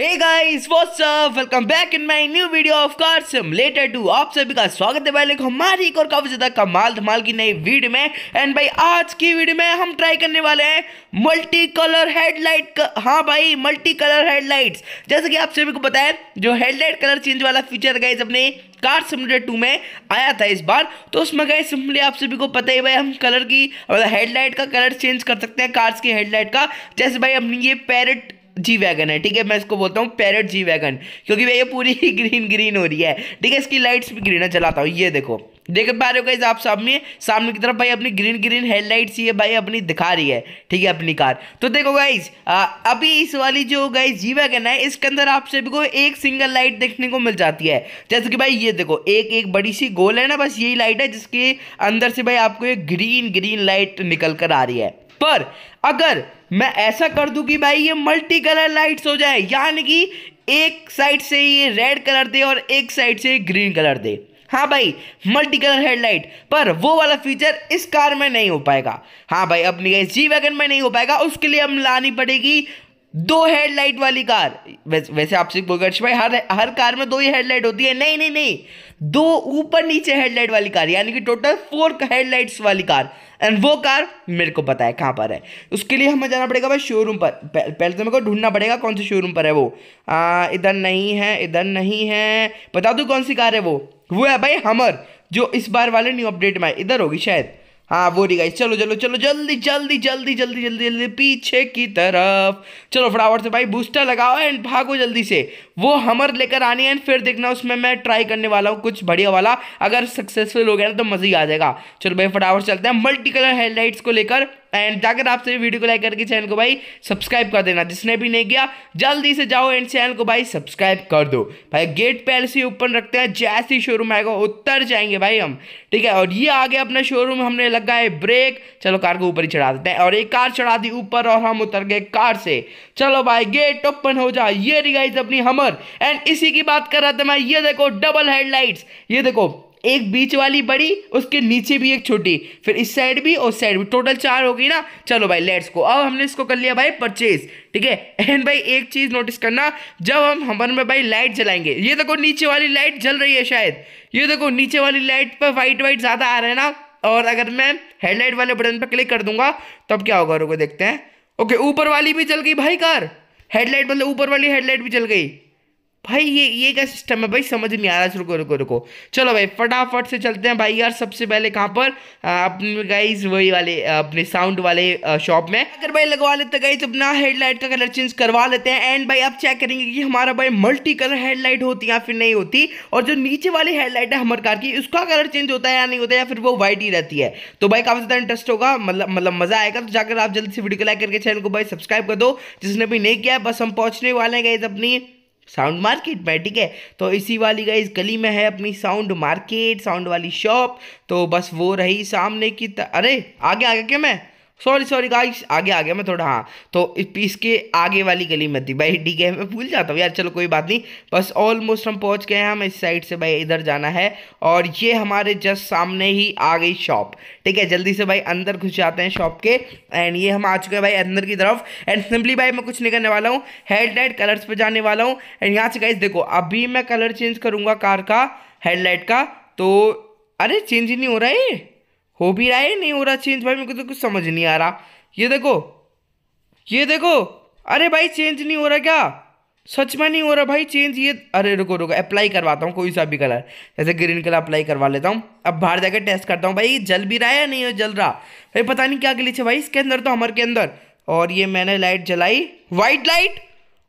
hey guys what's up welcome back in my new video of car simulator two आप सभी का स्वागत है भाई हमारी एक और काफी ज्यादा कमाल धमाल की नई वीडियो में एंड भाई आज की वीडियो में हम ट्राई करने वाले हैं मल्टी कलर हेडलाइट हाँ भाई मल्टी कलर हेडलाइट्स जैसे कि आप सभी को पता है जो हेडलाइट कलर चेंज वाला फीचर गाइज अपने कार सिमुलेटर टू में आया था इस बार तो उसमें गए सिंपली आप सभी को पता ही भाई हम कलर की मतलब हेडलाइट का कलर चेंज कर सकते हैं कार्स की हेडलाइट का जैसे भाई हमने ये पैरेट जी वैगन है ठीक है मैं इसको बोलता हूँ पैरट जी वैगन क्योंकि भैया पूरी ग्रीन ग्रीन हो रही है ठीक है इसकी लाइट्स भी ग्रीन है चलाता हूँ ये देखो देख पा रहे हो गाइज आप सामने सामने की तरफ भाई अपनी ग्रीन ग्रीन हेडलाइट्स ये भाई अपनी दिखा रही है ठीक है अपनी कार तो देखो गाइज अभी इस वाली जो गाइज जी वैगन है इसके अंदर आप सभी को एक सिंगल लाइट देखने को मिल जाती है जैसे कि भाई ये देखो एक एक बड़ी सी गोल है ना बस यही लाइट है जिसके अंदर से भाई आपको एक ग्रीन ग्रीन लाइट निकल कर आ रही है पर अगर मैं ऐसा कर दूं कि भाई ये मल्टी कलर लाइट्स हो जाए यानी कि एक साइड से ये रेड कलर दे और एक साइड से ग्रीन कलर दे हाँ भाई मल्टी कलर हेडलाइट पर वो वाला फीचर इस कार में नहीं हो पाएगा हाँ भाई अपनी गई जी वैगन में नहीं हो पाएगा उसके लिए हम लानी पड़ेगी दो हेडलाइट वाली कार वैसे, वैसे आपसे बोगर्श भाई हर हर कार में दो ही हेडलाइट होती है नहीं नहीं नहीं दो ऊपर नीचे हेडलाइट वाली कार यानी कि टोटल फोर हेडलाइट्स वाली कार एंड वो कार मेरे को पता है कहाँ पर है उसके लिए हमें जाना पड़ेगा भाई शोरूम पर पहले तो मेरे को ढूंढना पड़ेगा कौन से शोरूम पर है वो इधर नहीं है इधर नहीं है बता दूँ कौन सी कार है वो वो है भाई हमर जो इस बार वाले न्यू अपडेट में इधर होगी शायद हाँ वो रही गाइस चलो चलो चलो जल्दी जल्दी जल्दी जल्दी जल्दी जल्दी पीछे की तरफ चलो फटाफट से भाई बूस्टर लगाओ एंड भागो जल्दी से वो हमर लेकर आनी है एंड फिर देखना उसमें मैं ट्राई करने वाला हूँ कुछ बढ़िया वाला अगर सक्सेसफुल हो गया ना तो मज़ा ही आ जाएगा चलो भाई फटाफट चलते हैं मल्टी कलर हेडलाइट्स को लेकर एंड जाकर आप सभी वीडियो को लाइक करके चैनल को भाई सब्सक्राइब कर देना जिसने भी नहीं किया जल्दी से जाओ एंड चैनल को भाई सब्सक्राइब कर दो भाई गेट पहले से ओपन रखते हैं जैसे ही शोरूम आएगा उतर जाएंगे भाई हम ठीक है और ये आगे अपना शोरूम हमने लगा है ब्रेक चलो कार को ऊपर ही चढ़ा देते हैं और एक कार चढ़ा दी ऊपर और हम उतर गए कार से चलो भाई गेट ओपन हो जाए ये रिगाइज अपनी हमर एंड इसी की बात कर रहा था मैं ये देखो डबल हेडलाइट ये देखो एक बीच वाली बड़ी उसके नीचे भी एक छोटी फिर इस साइड भी और साइड भी टोटल चार हो गई ना चलो भाई लेट्स को अब हमने इसको कर लिया भाई परचेज ठीक है एंड भाई एक चीज़ नोटिस करना जब हम हमारे में भाई लाइट जलाएंगे ये देखो नीचे वाली लाइट जल रही है शायद ये देखो नीचे वाली लाइट पर व्हाइट वाइट ज़्यादा आ रहा है ना और अगर मैं हेडलाइट वाले बटन पर क्लिक कर दूंगा तब क्या होगा रुको देखते हैं ओके ऊपर वाली भी जल गई भाई कार हेडलाइट मतलब ऊपर वाली हेडलाइट भी जल गई भाई ये ये क्या सिस्टम है भाई समझ नहीं आ रहा है रुको रुको रुको चलो भाई फटाफट से चलते हैं भाई यार सबसे पहले कहाँ पर अपने गाइज वही वाले अपने साउंड वाले शॉप में अगर भाई लगवा लेते गाइज अपना हेडलाइट का कलर चेंज करवा लेते हैं एंड भाई आप चेक करेंगे कि हमारा भाई मल्टी कलर हेडलाइट होती है या फिर नहीं होती और जो नीचे वाली हेडलाइट है हमारे कार की उसका कलर चेंज होता है या नहीं होता या फिर वो व्हाइट ही रहती है तो भाई काफ़ी ज़्यादा इंटरेस्ट होगा मतलब मतलब मज़ा आएगा तो जाकर आप जल्दी से वीडियो को लाइक करके चैनल को भाई सब्सक्राइब कर दो जिसने भी नहीं किया बस हम पहुँचने वाले हैं गाइज अपनी साउंड मार्केट में ठीक है तो इसी वाली गई गली में है अपनी साउंड मार्केट साउंड वाली शॉप तो बस वो रही सामने की अरे आगे आगे क्या मैं सॉरी सॉरी गाइस आगे आ गया मैं थोड़ा हाँ तो इसके आगे वाली गली में थी भाई डी गए मैं भूल जाता हूँ यार चलो कोई बात नहीं बस ऑलमोस्ट हम पहुँच गए हैं हम इस साइड से भाई इधर जाना है और ये हमारे जस्ट सामने ही आ गई शॉप ठीक है जल्दी से भाई अंदर घुस जाते हैं शॉप के एंड ये हम आ चुके हैं भाई अंदर की तरफ एंड सिंपली भाई मैं कुछ नहीं करने वाला हूँ हेडलाइट कलर्स पर जाने वाला हूँ एंड यहाँ से गाइस देखो अभी मैं कलर चेंज करूँगा कार का हेडलाइट का तो अरे चेंज ही नहीं हो रहा है हो भी रहा है नहीं हो रहा चेंज भाई मेरे को तो कुछ समझ नहीं आ रहा ये देखो ये देखो अरे भाई चेंज नहीं हो रहा क्या सच में नहीं हो रहा भाई चेंज ये अरे रुको रुको अप्लाई करवाता हूँ कोई सा भी कलर जैसे ग्रीन कलर अप्लाई करवा लेता हूँ अब बाहर जाकर टेस्ट करता हूँ भाई जल भी रहा है या नहीं जल रहा भाई पता नहीं क्या गली है भाई इसके अंदर तो हमारे के अंदर और ये मैंने लाइट जलाई वाइट लाइट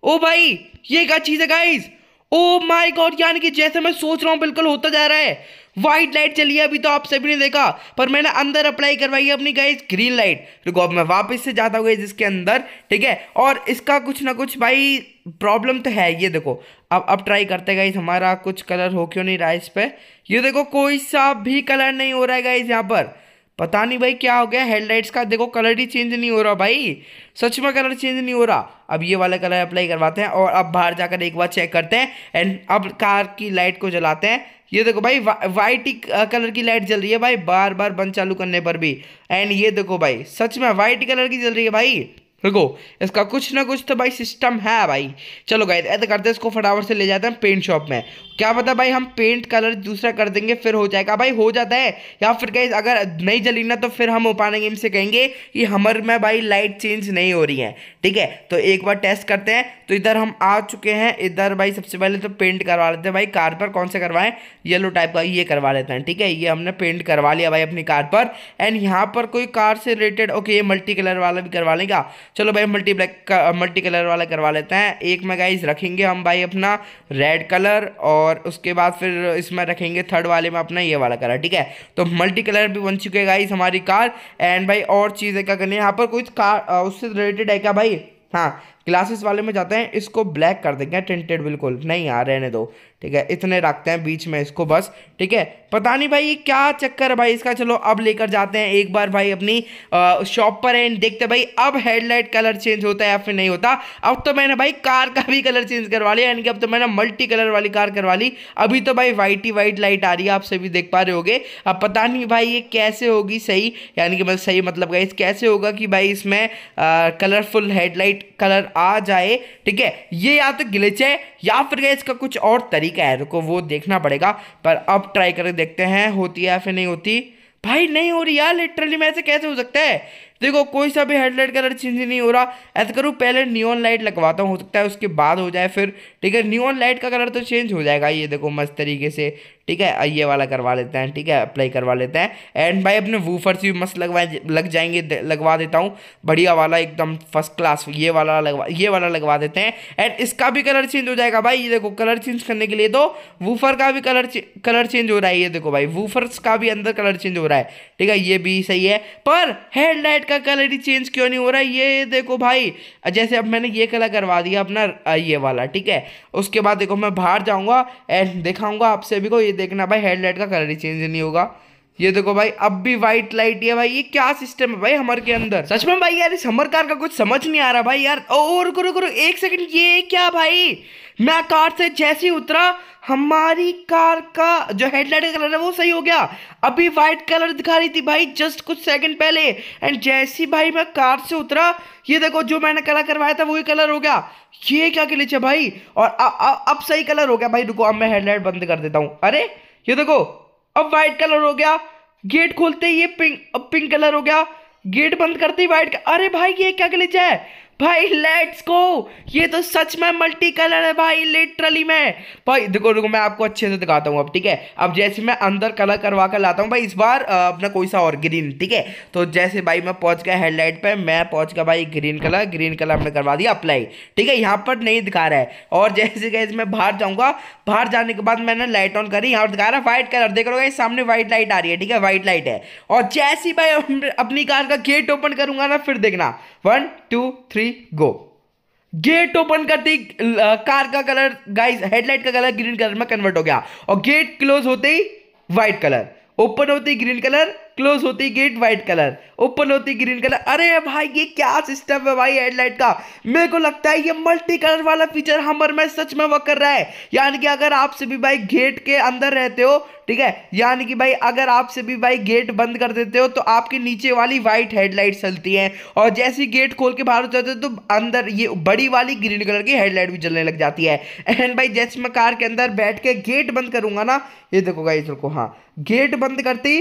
ओ भाई ये क्या चीज़ है गाइज ओ माय गॉड यानी कि जैसे मैं सोच रहा हूँ बिल्कुल होता जा रहा है व्हाइट लाइट चली है अभी तो आप सभी ने देखा पर मैंने अंदर अप्लाई करवाई है अपनी गाइज ग्रीन लाइट रुको अब मैं वापस से जाता हूँ इसके अंदर ठीक है और इसका कुछ ना कुछ भाई प्रॉब्लम तो है ये देखो अब अब ट्राई करते गाइज हमारा कुछ कलर हो क्यों नहीं रहा है इस पर ये देखो कोई सा भी कलर नहीं हो रहा है गाइज यहाँ पर पता नहीं भाई क्या हो गया हेडलाइट्स का देखो कलर ही चेंज नहीं हो रहा भाई सच में कलर चेंज नहीं हो रहा अब ये वाला कलर अप्लाई करवाते हैं और अब बाहर जाकर एक बार चेक करते हैं एंड अब कार की लाइट को जलाते हैं ये देखो भाई वाइट ही कलर की लाइट जल रही है भाई बार बार बंद चालू करने पर भी एंड ये देखो भाई सच में वाइट कलर की जल रही है भाई रुको इसका कुछ ना कुछ तो भाई सिस्टम है भाई चलो गाइस ऐसा करते हैं इसको फटाफट से ले जाते हैं पेंट शॉप में क्या पता भाई हम पेंट कलर दूसरा कर देंगे फिर हो जाएगा भाई हो जाता है या फिर गाइस अगर नहीं जली ना तो फिर हम गेम से कहेंगे कि हमर में भाई लाइट चेंज नहीं हो रही है ठीक है तो एक बार टेस्ट करते हैं तो इधर हम आ चुके हैं इधर भाई सबसे पहले तो पेंट करवा लेते हैं भाई कार पर कौन सा करवाएं येलो टाइप का ये करवा लेते हैं ठीक है ये हमने पेंट करवा लिया भाई अपनी कार पर एंड यहाँ पर कोई कार से रिलेटेड ओके ये मल्टी कलर वाला भी करवा लेगा हाँ, चलो भाई मल्टी ब्लैक का मल्टी कलर वाला करवा लेते हैं एक में गाइज रखेंगे हम भाई अपना रेड कलर और उसके बाद फिर इसमें रखेंगे थर्ड वाले में अपना ये वाला कलर ठीक है तो मल्टी कलर भी बन चुके गाइज हमारी कार एंड भाई और चीज़ें क्या करनी है यहाँ पर कुछ कार उससे रिलेटेड है क्या भाई हाँ क्लासेस वाले में जाते हैं इसको ब्लैक कर देंगे टेंटेड बिल्कुल नहीं यार रहने दो ठीक है इतने रखते हैं बीच में इसको बस ठीक है पता नहीं भाई ये क्या चक्कर है भाई इसका चलो अब लेकर जाते हैं एक बार भाई अपनी शॉप पर एंड देखते भाई अब हेडलाइट कलर चेंज होता है या फिर नहीं होता अब तो मैंने भाई कार का भी कलर चेंज करवा लिया यानी कि अब तो मैंने मल्टी कलर वाली कार करवा ली अभी तो भाई वाइट ही वाइट लाइट आ रही है आप सभी देख पा रहे हो अब पता नहीं भाई ये कैसे होगी सही यानी कि मतलब सही मतलब कैसे होगा कि भाई इसमें कलरफुल हेडलाइट कलर आ जाए ठीक है ये या तो ग्लिच है या फिर इसका कुछ और तरीका है रुको वो देखना पड़ेगा पर अब ट्राई करके देखते हैं होती है या फिर नहीं होती भाई नहीं हो रही यार लिटरली मैं ऐसे कैसे हो सकता है देखो कोई सा भी हेडलाइट कलर चेंज नहीं हो रहा ऐसा करूँ पहले न्यून लाइट लगवाता हूँ हो सकता है उसके बाद हो जाए फिर ठीक है न्यून लाइट का कलर तो चेंज हो जाएगा ये देखो मस्त तरीके से ठीक है ये वाला करवा लेते हैं ठीक है अप्लाई करवा लेते हैं एंड भाई अपने वूफर्स भी मस्त लगवाए लग जाएंगे लगवा देता हूँ बढ़िया वाला एकदम फर्स्ट क्लास ये वाला लगवा ये वाला लगवा देते हैं एंड इसका भी कलर चेंज हो जाएगा भाई ये देखो कलर चेंज करने के लिए तो वूफर का भी कलर कलर चेंज हो रहा है ये देखो भाई वूफर्स का भी अंदर कलर चेंज हो रहा है ठीक है ये भी सही है पर हेडलाइट का का कलर ही चेंज क्यों नहीं हो रहा ये देखो भाई जैसे अब मैंने ये कलर करवा दिया अपना ये वाला ठीक है उसके बाद देखो मैं बाहर जाऊँगा एंड दिखाऊँगा आप सभी को ये देखना भाई हेडलाइट का कलर ही चेंज नहीं होगा ये देखो भाई अब भी व्हाइट लाइट है भाई ये क्या सिस्टम है भाई हमर के अंदर सच में भाई यार इस हमर कार का कुछ समझ नहीं आ रहा भाई यार और रुको रुको एक सेकंड ये क्या भाई मैं कार से जैसे उतरा हमारी कार का जो हेडलाइट का कलर है वो सही हो गया अभी व्हाइट कलर दिखा रही थी भाई जस्ट कुछ सेकंड पहले एंड जैसी भाई मैं कार से उतरा ये देखो जो मैंने कलर करवाया था वही कलर हो गया ये क्या के लिए भाई और अब सही कलर हो गया भाई रुको अब मैं हेडलाइट बंद कर देता हूँ अरे ये देखो अब व्हाइट कलर हो गया गेट खोलते ही ये पिंक अब पिंक कलर हो गया गेट बंद करते ही व्हाइट अरे भाई ये क्या गलीचा है भाई लेट्स गो ये तो सच में मल्टी कलर है भाई लिटरली में भाई देखो देखो मैं आपको अच्छे से दिखाता हूँ अब ठीक है अब जैसे मैं अंदर कलर करवा कर लाता हूँ भाई इस बार अपना कोई सा और ग्रीन ठीक है तो जैसे भाई मैं पहुँच गया हेडलाइट पे मैं पहुँच गया भाई ग्रीन कलर ग्रीन कलर हमने करवा दिया अप्लाई ठीक है यहाँ पर नहीं दिखा रहा है और जैसे गए मैं बाहर जाऊँगा बाहर जाने के बाद मैंने लाइट ऑन करी यहाँ पर दिखा रहा है व्हाइट कलर देख लो हो सामने व्हाइट लाइट आ रही है ठीक है व्हाइट लाइट है और जैसी भाई अपनी कार का गेट ओपन करूंगा ना फिर देखना one two three three go gate open करते ही कार का कलर गाइस हेडलाइट का कलर ग्रीन कलर में कन्वर्ट हो गया और गेट क्लोज होते ही व्हाइट कलर ओपन होते ही ग्रीन कलर क्लोज होती गेट व्हाइट कलर ओपन होती ग्रीन कलर अरे भाई ये क्या सिस्टम है भाई हेडलाइट का मेरे को लगता है ये मल्टी कलर वाला फीचर हमर में सच में वर्क कर रहा है यानी कि अगर आपसे भी भाई गेट के अंदर रहते हो ठीक है यानी कि भाई अगर आपसे भी भाई गेट बंद कर देते हो तो आपके नीचे वाली व्हाइट हेडलाइट चलती है और जैसे ही गेट खोल के बाहर जाते हो तो अंदर ये बड़ी वाली ग्रीन कलर की हेडलाइट भी जलने लग जाती है एंड भाई जैसे मैं कार के अंदर बैठ के गेट बंद करूंगा ना ये देखो गाइस रुको हाँ गेट बंद करती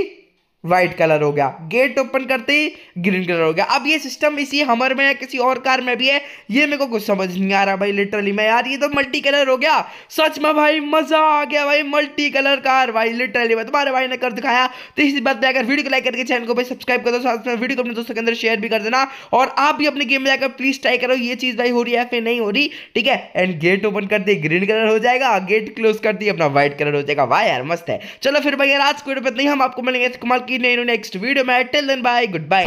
व्हाइट कलर हो गया गेट ओपन करते ही ग्रीन कलर हो गया अब ये सिस्टम इसी हमर में है किसी और कार में भी है ये मेरे को कुछ समझ नहीं आ रहा भाई लिटरली मैं यार ये तो मल्टी कलर हो गया सच में भाई मजा आ गया भाई मल्टी कलर कार भाई लिटरली मैं तुम्हारे भाई ने कर दिखाया तो इसी बात पर अगर वीडियो को लाइक करके चैनल को भाई सब्सक्राइब कर दो साथ में वीडियो को अपने दोस्तों के अंदर शेयर भी कर देना और आप भी अपने गेम में जाकर प्लीज ट्राई करो ये चीज भाई हो रही है फिर नहीं हो रही ठीक है एंड गेट ओपन कर दी ग्रीन कलर हो जाएगा गेट क्लोज कर दी अपना व्हाइट कलर हो जाएगा वाह यार मस्त है चलो फिर भाई यार आज को वीडियो पर नहीं हम आपको मिलेंगे कमाल की నేను నెక్స్ట్ వీడియో మ్యాట్ టెల్ దెన్ బాయ్ గుడ్ బై